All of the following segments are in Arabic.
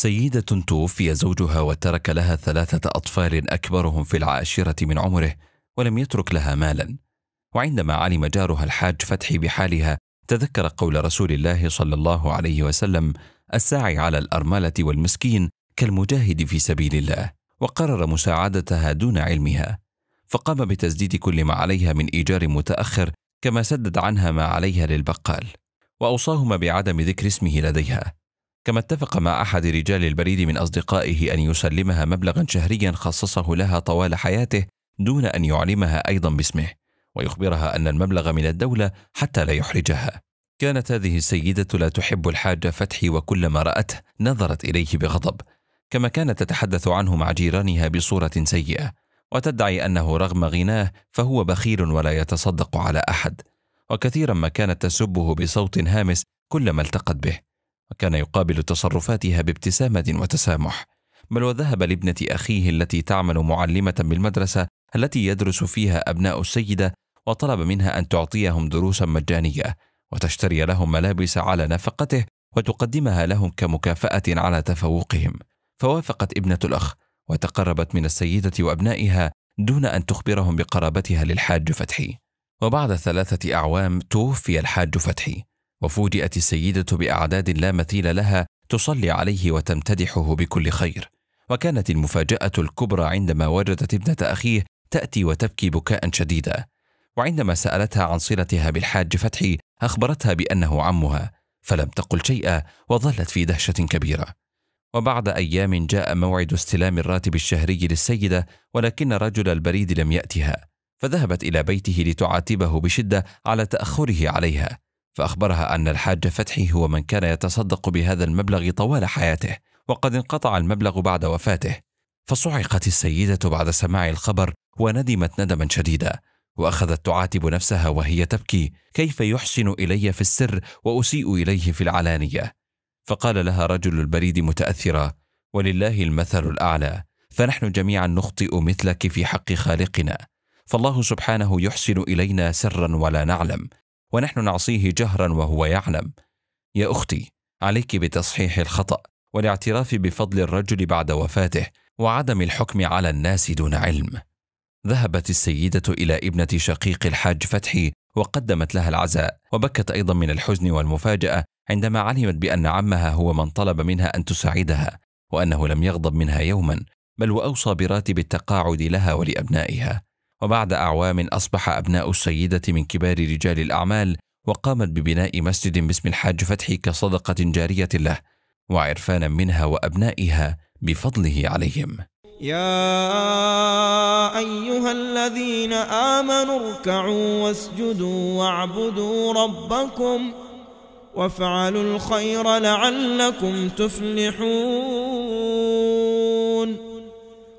سيدة توفي زوجها وترك لها ثلاثة أطفال أكبرهم في العاشرة من عمره ولم يترك لها مالا وعندما علم جارها الحاج فتحي بحالها تذكر قول رسول الله صلى الله عليه وسلم الساعي على الأرملة والمسكين كالمجاهد في سبيل الله وقرر مساعدتها دون علمها فقام بتسديد كل ما عليها من إيجار متأخر كما سدد عنها ما عليها للبقال وأوصاهما بعدم ذكر اسمه لديها كما اتفق مع أحد رجال البريد من أصدقائه أن يسلمها مبلغا شهريا خصصه لها طوال حياته دون أن يعلمها أيضا باسمه ويخبرها أن المبلغ من الدولة حتى لا يحرجها كانت هذه السيدة لا تحب الحاج فتحي وكلما رأته نظرت إليه بغضب كما كانت تتحدث عنه مع جيرانها بصورة سيئة وتدعي أنه رغم غناه فهو بخيل ولا يتصدق على أحد وكثيرا ما كانت تسبه بصوت هامس كلما التقت به وكان يقابل تصرفاتها بابتسامة وتسامح بل وذهب لابنة أخيه التي تعمل معلمة بالمدرسة التي يدرس فيها أبناء السيدة وطلب منها أن تعطيهم دروسا مجانية وتشتري لهم ملابس على نفقته وتقدمها لهم كمكافأة على تفوقهم فوافقت ابنة الأخ وتقربت من السيدة وأبنائها دون أن تخبرهم بقرابتها للحاج فتحي وبعد ثلاثة أعوام توفي الحاج فتحي وفوجئت السيدة بأعداد لا مثيل لها تصلي عليه وتمتدحه بكل خير وكانت المفاجأة الكبرى عندما وجدت ابنة أخيه تأتي وتبكي بكاء شديدا وعندما سألتها عن صلتها بالحاج فتحي أخبرتها بأنه عمها فلم تقل شيئا وظلت في دهشة كبيرة وبعد أيام جاء موعد استلام الراتب الشهري للسيدة ولكن رجل البريد لم يأتها فذهبت إلى بيته لتعاتبه بشدة على تأخره عليها فأخبرها أن الحاج فتحي هو من كان يتصدق بهذا المبلغ طوال حياته وقد انقطع المبلغ بعد وفاته فصعقت السيدة بعد سماع الخبر وندمت ندما شديدا وأخذت تعاتب نفسها وهي تبكي كيف يحسن إلي في السر وأسيء إليه في العلانية فقال لها رجل البريد متأثرا ولله المثل الأعلى فنحن جميعا نخطئ مثلك في حق خالقنا فالله سبحانه يحسن إلينا سرا ولا نعلم ونحن نعصيه جهرا وهو يعلم يا اختي عليك بتصحيح الخطا والاعتراف بفضل الرجل بعد وفاته وعدم الحكم على الناس دون علم ذهبت السيده الى ابنه شقيق الحاج فتحي وقدمت لها العزاء وبكت ايضا من الحزن والمفاجاه عندما علمت بان عمها هو من طلب منها ان تساعدها وانه لم يغضب منها يوما بل واوصى براتب التقاعد لها ولابنائها وبعد أعوام أصبح أبناء السيدة من كبار رجال الأعمال وقامت ببناء مسجد باسم الحاج فتحي كصدقة جارية له وعرفانا منها وأبنائها بفضله عليهم يا أيها الذين آمنوا اركعوا واسجدوا واعبدوا ربكم وافعلوا الخير لعلكم تفلحون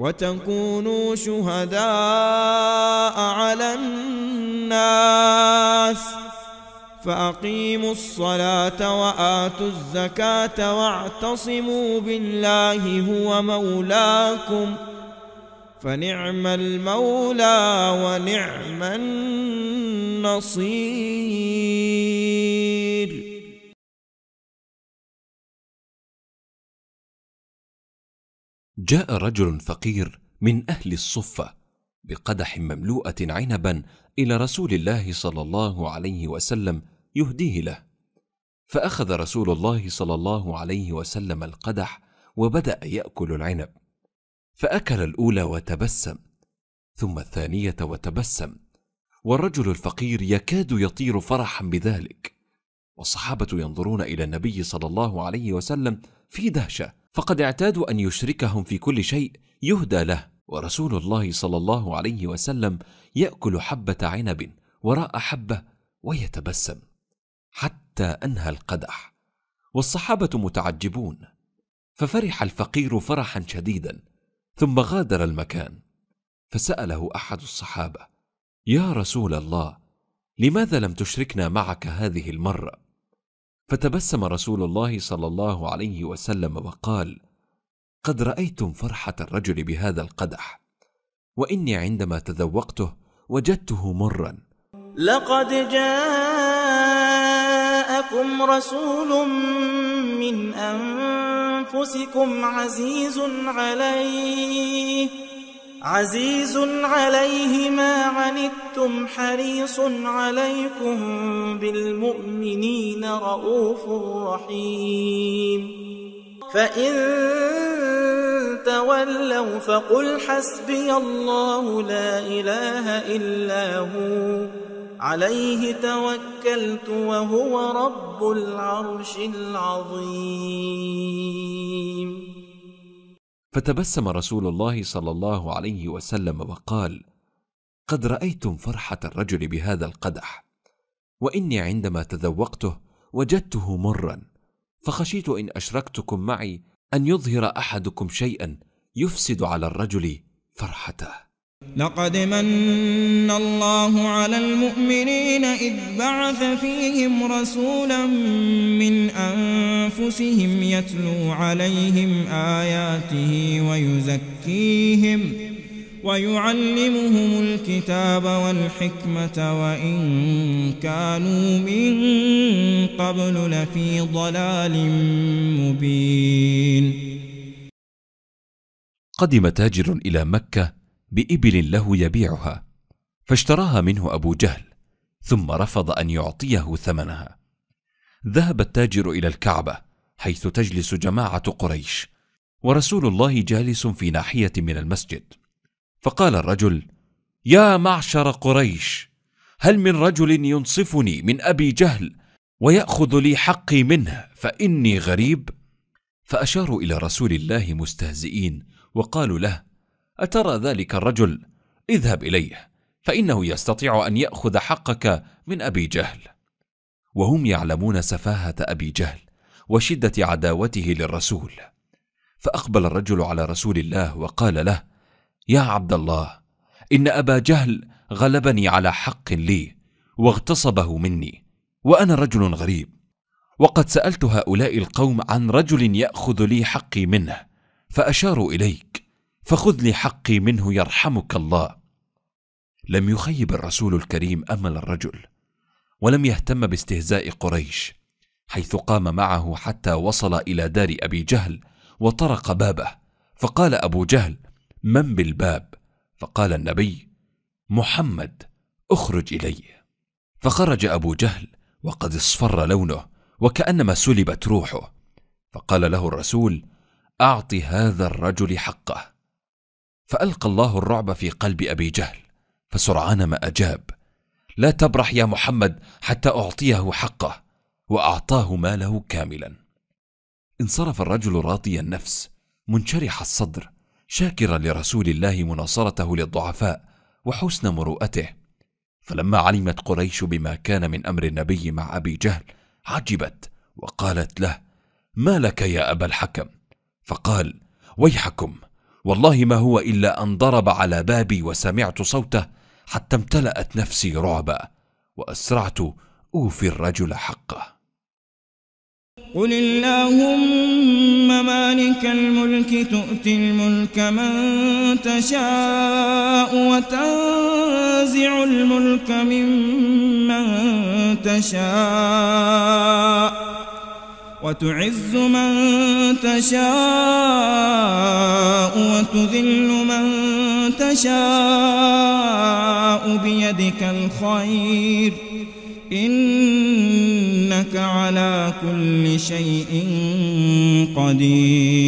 وتكونوا شهداء على الناس فأقيموا الصلاة وآتوا الزكاة واعتصموا بالله هو مولاكم فنعم المولى ونعم النصير جاء رجل فقير من اهل الصفه بقدح مملوءه عنبا الى رسول الله صلى الله عليه وسلم يهديه له فاخذ رسول الله صلى الله عليه وسلم القدح وبدا ياكل العنب فاكل الاولى وتبسم ثم الثانيه وتبسم والرجل الفقير يكاد يطير فرحا بذلك والصحابه ينظرون الى النبي صلى الله عليه وسلم في دهشه فقد اعتادوا أن يشركهم في كل شيء يهدى له ورسول الله صلى الله عليه وسلم يأكل حبة عنب وراء حبة ويتبسم حتى أنهى القدح والصحابة متعجبون ففرح الفقير فرحا شديدا ثم غادر المكان فسأله أحد الصحابة يا رسول الله لماذا لم تشركنا معك هذه المرة؟ فتبسم رسول الله صلى الله عليه وسلم وقال قد رايتم فرحه الرجل بهذا القدح واني عندما تذوقته وجدته مرا لقد جاءكم رسول من انفسكم عزيز عليه عزيز عليه ما عنتم حريص عليكم بالمؤمنين رؤوف رحيم فإن تولوا فقل حسبي الله لا إله إلا هو عليه توكلت وهو رب العرش العظيم فتبسم رسول الله صلى الله عليه وسلم وقال قد رايتم فرحه الرجل بهذا القدح واني عندما تذوقته وجدته مرا فخشيت ان اشركتكم معي ان يظهر احدكم شيئا يفسد على الرجل فرحته لقد من الله على المؤمنين إذ بعث فيهم رسولا من أنفسهم يتلو عليهم آياته ويزكيهم ويعلمهم الكتاب والحكمة وإن كانوا من قبل لفي ضلال مبين قدم تاجر إلى مكة بإبل له يبيعها فاشتراها منه أبو جهل ثم رفض أن يعطيه ثمنها ذهب التاجر إلى الكعبة حيث تجلس جماعة قريش ورسول الله جالس في ناحية من المسجد فقال الرجل يا معشر قريش هل من رجل ينصفني من ابي جهل وياخذ لي حقي منه فاني غريب فاشاروا الى رسول الله مستهزئين وقالوا له اترى ذلك الرجل اذهب اليه فانه يستطيع ان ياخذ حقك من ابي جهل وهم يعلمون سفاهه ابي جهل وشده عداوته للرسول فاقبل الرجل على رسول الله وقال له يا عبد الله ان ابا جهل غلبني على حق لي واغتصبه مني وانا رجل غريب وقد سالت هؤلاء القوم عن رجل ياخذ لي حقي منه فاشاروا اليك فخذ لي حقي منه يرحمك الله لم يخيب الرسول الكريم امل الرجل ولم يهتم باستهزاء قريش حيث قام معه حتى وصل الى دار ابي جهل وطرق بابه فقال ابو جهل من بالباب فقال النبي محمد اخرج الي فخرج ابو جهل وقد اصفر لونه وكانما سلبت روحه فقال له الرسول اعط هذا الرجل حقه فالقى الله الرعب في قلب ابي جهل فسرعان ما اجاب لا تبرح يا محمد حتى اعطيه حقه واعطاه ماله كاملا انصرف الرجل راضي النفس منشرح الصدر شاكرا لرسول الله مناصرته للضعفاء وحسن مروءته فلما علمت قريش بما كان من امر النبي مع ابي جهل عجبت وقالت له ما لك يا ابا الحكم فقال ويحكم والله ما هو الا ان ضرب على بابي وسمعت صوته حتى امتلات نفسي رعبا واسرعت اوفي الرجل حقه قل اللهم الملك تؤتي الملك من تشاء وتنزع الملك ممن تشاء وتعز من تشاء وتذل من تشاء بيدك الخير إنك على كل شيء قدير